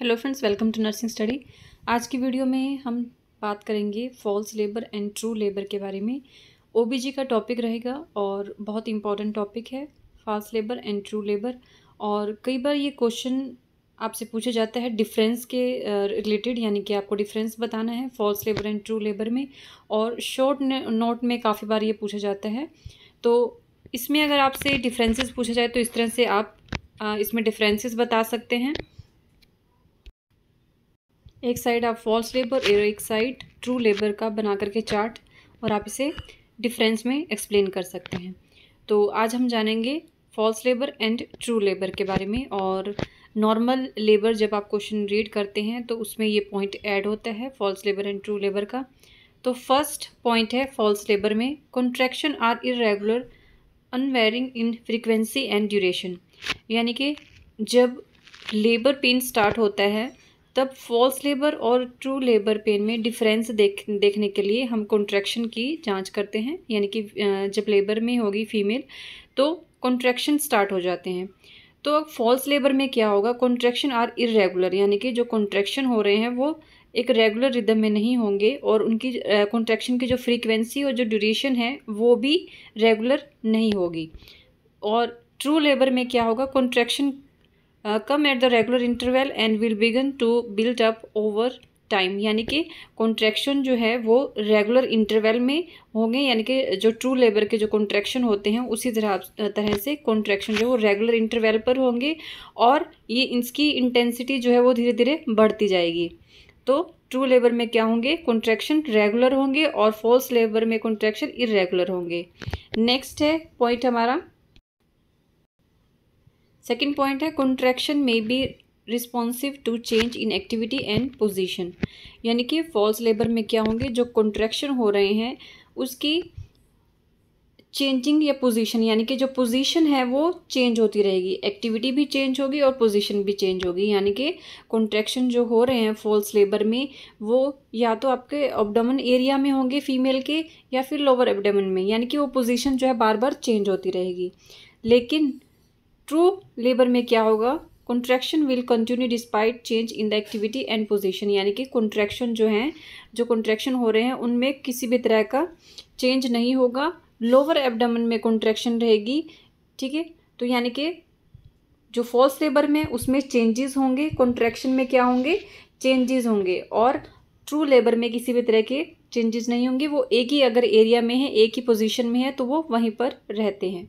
hello friends welcome to nursing study आज की video में हम बात करेंगे false labour and true labour के बारे में ओबीजी का टॉपिक रहेगा और बहुत इंपॉर्टेंट टॉपिक है false labour and true labour और कई बार ये क्वेश्चन आपसे पूछा जाता है डिफरेंस के रिलेटेड यानी कि आपको डिफरेंस बताना है false labour and true labour में और शॉर्ट नोट में काफ़ी बार ये पूछा जाता है तो इसमें अगर आपसे डिफरेंसेस पूछा जाए तो इस तरह से आप इसमें डिफरेंसेस बता सकते हैं एक साइड आप फॉल्स लेबर और एक साइड ट्रू लेबर का बना करके चार्ट और आप इसे डिफरेंस में एक्सप्लेन कर सकते हैं तो आज हम जानेंगे false labour and true labour के बारे में और नॉर्मल लेबर जब आप क्वेश्चन रीड करते हैं तो उसमें ये पॉइंट ऐड होता है false labour and true labour का तो फर्स्ट पॉइंट है फॉल्स लेबर में contraction are irregular unvarying in frequency and duration यानी कि जब लेबर पेन स्टार्ट होता है तब फॉल्स लेबर और ट्रू लेबर पेन में डिफरेंस देख देखने के लिए हम कॉन्ट्रैक्शन की जांच करते हैं यानी कि जब लेबर में होगी फीमेल तो कॉन्ट्रैक्शन स्टार्ट हो जाते हैं तो अब फॉल्स लेबर में क्या होगा कॉन्ट्रैक्शन आर इरेगुलर यानी कि जो कॉन्ट्रैक्शन हो रहे हैं वो एक रेगुलर रिदम में नहीं होंगे और उनकी कॉन्ट्रैक्शन की जो फ्रीक्वेंसी और जो ड्यूरेशन है वो भी रेगुलर नहीं होगी और ट्रू लेबर में क्या होगा contraction come at the regular interval and will begin to build up over time यानी कि कॉन्ट्रैक्शन जो है वो रेगुलर इंटरवल में होंगे यानी कि जो ट्रू लेबर के जो कॉन्ट्रैक्शन होते हैं उसी तरह तरह से कॉन्ट्रैक्शन जो है वो रेगुलर इंटरवल पर होंगे और ये इसकी इंटेंसिटी जो है वो धीरे धीरे बढ़ती जाएगी तो ट्रू लेबर में क्या होंगे कॉन्ट्रैक्शन रेगुलर होंगे और फॉल्स लेबर में कॉन्ट्रैक्शन इरेगुलर होंगे नेक्स्ट है पॉइंट हमारा सेकेंड पॉइंट है कॉन्ट्रैक्शन में be responsive to change in activity and position यानी कि फॉल्स लेबर में क्या होंगे जो कॉन्ट्रैक्शन हो रहे हैं उसकी चेंजिंग या पोजीशन यानी कि जो पोजीशन है वो चेंज होती रहेगी एक्टिविटी भी चेंज होगी और पोजीशन भी चेंज होगी यानी कि कॉन्ट्रैक्शन जो हो रहे हैं फॉल्स लेबर में वो या तो आपके ऑबडमन एरिया में होंगे फीमेल के या फिर लोअर एबडमन में यानी कि वो पोजीशन जो है बार बार चेंज होती रहेगी लेकिन ट्रू लेबर में क्या होगा contraction will continue despite change in the activity and position यानी कि कॉन्ट्रैक्शन जो हैं जो कॉन्ट्रैक्शन हो रहे हैं उनमें किसी भी तरह का चेंज नहीं होगा लोअर एबडमन में कॉन्ट्रैक्शन रहेगी ठीक है तो यानी कि जो फॉल्स लेबर में उसमें चेंजेस होंगे कॉन्ट्रैक्शन में क्या होंगे चेंजेस होंगे और ट्रू लेबर में किसी भी तरह के चेंजेस नहीं होंगे वो एक ही अगर एरिया में है एक ही पोजीशन में है तो वो वहीं पर रहते हैं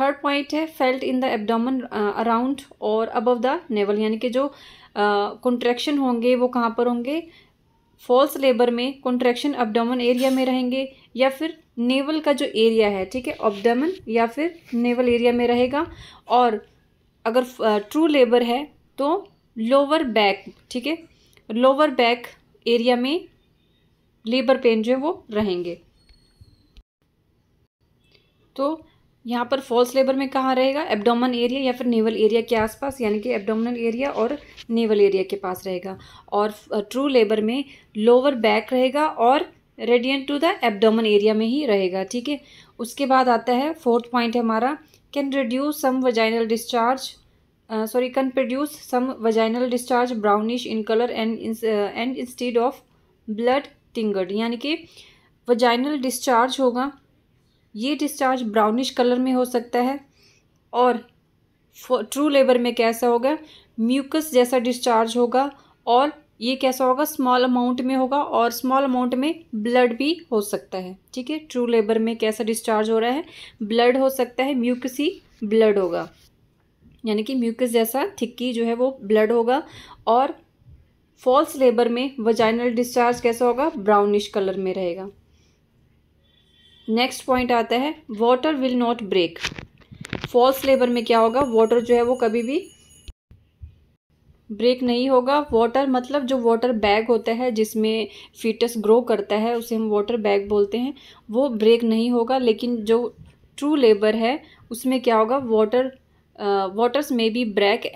थर्ड पॉइंट है felt in the abdomen around और अबव द नेवल यानी कि जो कॉन्ट्रैक्शन uh, होंगे वो कहाँ पर होंगे फॉल्स लेबर में कॉन्ट्रैक्शन अपडामन एरिया में रहेंगे या फिर नेवल का जो एरिया है ठीक है ऑबडामन या फिर नेवल एरिया में रहेगा और अगर ट्रू uh, लेबर है तो लोअर बैक ठीक है लोअर बैक एरिया में लेबर पेन जो है वो रहेंगे तो यहाँ पर फॉल्स लेबर में कहाँ रहेगा एब्डोमन एरिया या फिर नेवल एरिया के आसपास यानी कि एब्डोमिनल एरिया और नेवल एरिया के पास रहेगा और ट्रू लेबर में लोअर बैक रहेगा और radiant to the abdomen area में ही रहेगा ठीक है उसके बाद आता है फोर्थ पॉइंट हमारा can reduce some vaginal discharge sorry can produce some vaginal discharge brownish in colour and and instead of blood tinged यानी कि वजाइनल डिस्चार्ज होगा ये डिस्चार्ज ब्राउनिश कलर में हो सकता है और ट्रू लेबर में कैसा होगा म्यूकस जैसा डिस्चार्ज होगा और ये कैसा होगा स्मॉल अमाउंट में होगा और स्मॉल अमाउंट में ब्लड भी हो सकता है ठीक है ट्रू लेबर में कैसा डिस्चार्ज हो रहा है ब्लड हो सकता है म्यूकस ही ब्लड होगा यानी कि म्यूकस जैसा थिक्की जो है वो ब्लड होगा और फॉल्स लेबर में वजाइनल डिस्चार्ज कैसा होगा ब्राउनिश कलर में रहेगा नेक्स्ट पॉइंट आता है water will not break false labour में क्या होगा वाटर जो है वो कभी भी ब्रेक नहीं होगा वाटर मतलब जो वाटर बैग होता है जिसमें फीटस ग्रो करता है उसे हम वाटर बैग बोलते हैं वो ब्रेक नहीं होगा लेकिन जो ट्रू लेबर है उसमें क्या होगा water waters may be break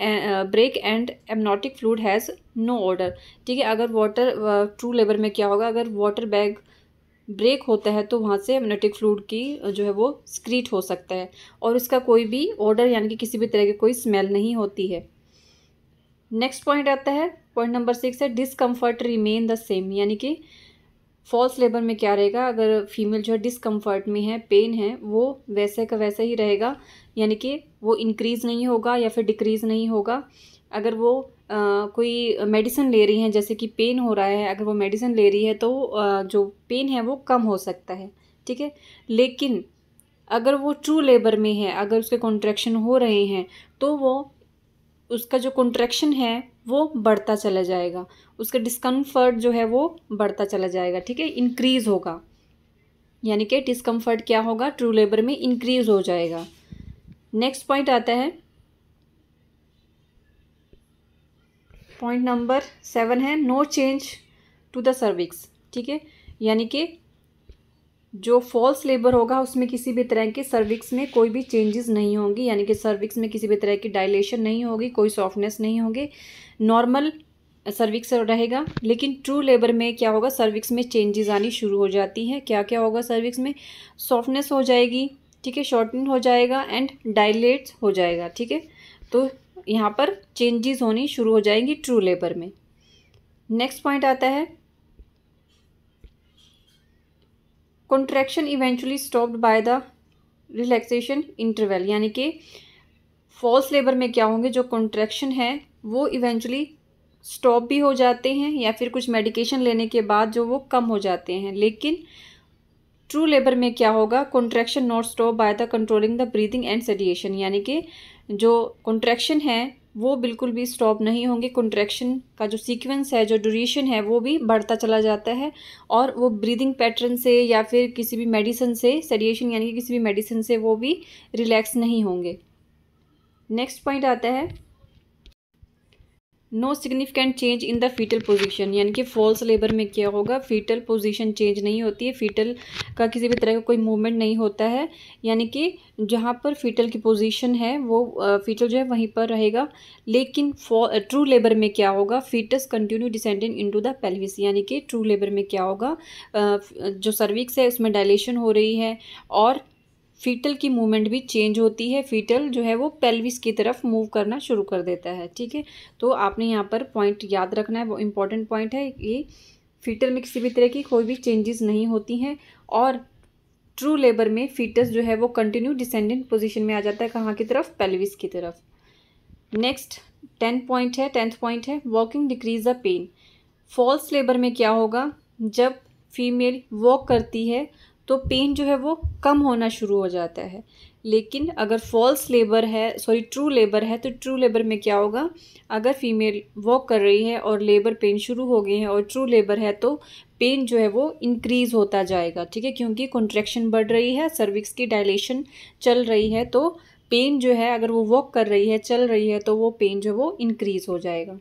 break and amniotic fluid has no odour ठीक है अगर वाटर ट्रू लेबर में क्या होगा अगर वाटर बैग uh, ब्रेक होता है तो वहाँ से एमनेटिक फ्लूड की जो है वो स्क्रीट हो सकता है और इसका कोई भी ऑर्डर यानी कि किसी भी तरह की कोई स्मेल नहीं होती है नेक्स्ट पॉइंट आता है पॉइंट नंबर सिक्स है डिसकम्फर्ट रिमेन द सेम यानी कि फॉल्स लेबर में क्या रहेगा अगर फीमेल जो है डिसकम्फर्ट में है पेन है वो वैसे का वैसे ही रहेगा यानी कि वो इंक्रीज़ नहीं होगा या फिर डिक्रीज़ नहीं होगा अगर वो कोई मेडिसिन ले रही हैं जैसे कि पेन हो रहा है अगर वो मेडिसिन ले रही है तो जो पेन है वो कम हो सकता है ठीक है लेकिन अगर वो ट्रू लेबर में है अगर उसके कॉन्ट्रैक्शन हो रहे हैं तो वो उसका जो कॉन्ट्रैक्शन है वो बढ़ता चला जाएगा उसका डिस्कम्फर्ट जो है वो बढ़ता चला जाएगा ठीक है इंक्रीज़ होगा यानी कि डिस्कम्फर्ट क्या होगा ट्रू लेबर में इंक्रीज़ हो जाएगा नेक्स्ट पॉइंट आता है पॉइंट नंबर सेवन है no change to the cervix ठीक है यानी कि जो फॉल्स लेबर होगा उसमें किसी भी तरह के सर्विक्स में कोई भी चेंजेस नहीं होंगी यानी कि सर्विक्स में किसी भी तरह की डायलेशन नहीं होगी कोई सॉफ्टनेस नहीं होगी नॉर्मल सर्विक्स रहेगा लेकिन ट्रू लेबर में क्या होगा सर्विक्स में चेंजेस आनी शुरू हो जाती है क्या क्या होगा सर्विक्स में सॉफ्टनेस हो जाएगी ठीक है शॉर्टन हो जाएगा एंड डायलेट हो जाएगा ठीक है तो यहाँ पर चेंजेस होनी शुरू हो जाएंगी ट्रू लेबर में नेक्स्ट पॉइंट आता है contraction eventually stopped by the relaxation interval यानी कि फॉल्स लेबर में क्या होंगे जो कॉन्ट्रैक्शन है वो इवेंचुअली स्टॉप भी हो जाते हैं या फिर कुछ मेडिकेशन लेने के बाद जो वो कम हो जाते हैं लेकिन ट्रू लेबर में क्या होगा contraction not stop by the controlling the breathing and sedation यानी कि जो कंट्रैक्शन है वो बिल्कुल भी स्टॉप नहीं होंगे कंट्रैक्शन का जो सीक्वेंस है जो ड्यूरेशन है वो भी बढ़ता चला जाता है और वो ब्रीदिंग पैटर्न से या फिर किसी भी मेडिसिन से सेडिएशन यानी कि किसी भी मेडिसिन से वो भी रिलैक्स नहीं होंगे नेक्स्ट पॉइंट आता है no significant change in the foetal position यानी कि फॉल्स लेबर में क्या होगा फीटल पोजीशन चेंज नहीं होती है फीटल का किसी भी तरह का कोई मूवमेंट नहीं होता है यानी कि जहाँ पर फीटल की पोजीशन है वो फीटल जो है वहीं पर रहेगा लेकिन ट्रू लेबर में क्या होगा foetus continue descending to the pelvis यानी कि ट्रू लेबर में क्या होगा जो सर्विक्स है उसमें डायलेशन हो रही है और फीटल की मूवमेंट भी चेंज होती है फीटल जो है वो पेल्विस की तरफ मूव करना शुरू कर देता है ठीक है तो आपने यहाँ पर पॉइंट याद रखना है वो इम्पॉर्टेंट पॉइंट है ये फीटल में किसी भी तरह की कोई भी चेंजेस नहीं होती हैं और ट्रू लेबर में फीटस जो है वो कंटिन्यू डिसेंडेंट पोजिशन में आ जाता है कहाँ की तरफ पेल्विस की तरफ नेक्स्ट टेंथ पॉइंट है टेंथ पॉइंट है walking decrease the pain false labour में क्या होगा जब फीमेल वॉक करती है तो पेन जो है वो कम होना शुरू हो जाता है लेकिन अगर फॉल्स लेबर है सॉरी ट्रू लेबर है तो ट्रू लेबर में क्या होगा अगर फीमेल वॉक कर रही है और लेबर पेन शुरू हो गई है और ट्रू लेबर है तो पेन जो है वो इंक्रीज़ होता जाएगा ठीक है क्योंकि कॉन्ट्रेक्शन बढ़ रही है सर्विक्स की डायलेशन चल रही है तो पेन जो है अगर वो वॉक कर रही है चल रही है तो वो पेन जो है वो इंक्रीज़ हो जाएगा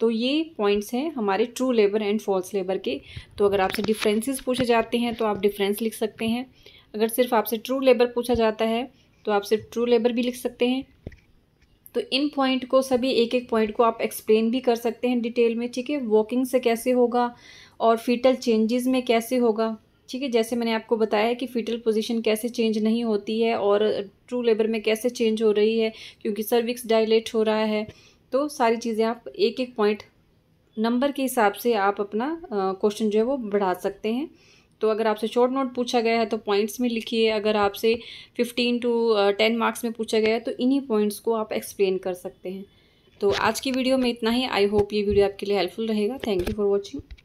तो ये पॉइंट्स हैं हमारे true labour and false labour के तो अगर आपसे डिफ्रेंसेस पूछे जाते हैं तो आप डिफरेंस लिख सकते हैं अगर सिर्फ आपसे ट्रू लेबर पूछा जाता है तो आप सिर्फ ट्रू लेबर भी लिख सकते हैं तो इन पॉइंट को सभी एक एक पॉइंट को आप एक्सप्लेन भी कर सकते हैं डिटेल में ठीक है वॉकिंग से कैसे होगा और फीटल चेंजेस में कैसे होगा ठीक है जैसे मैंने आपको बताया है कि फीटल पोजीशन कैसे चेंज नहीं होती है और ट्रू लेबर में कैसे चेंज हो रही है क्योंकि सर्विक्स डायलेट हो रहा है तो सारी चीज़ें आप एक एक पॉइंट नंबर के हिसाब से आप अपना क्वेश्चन जो है वो बढ़ा सकते हैं तो अगर आपसे शॉर्ट नोट पूछा गया है तो पॉइंट्स में लिखिए अगर आपसे फिफ्टीन टू टेन मार्क्स में पूछा गया है तो इन्हीं पॉइंट्स को आप एक्सप्लेन कर सकते हैं तो आज की वीडियो में इतना ही आई होप ये वीडियो आपके लिए हेल्पफुल रहेगा थैंक यू फॉर वॉचिंग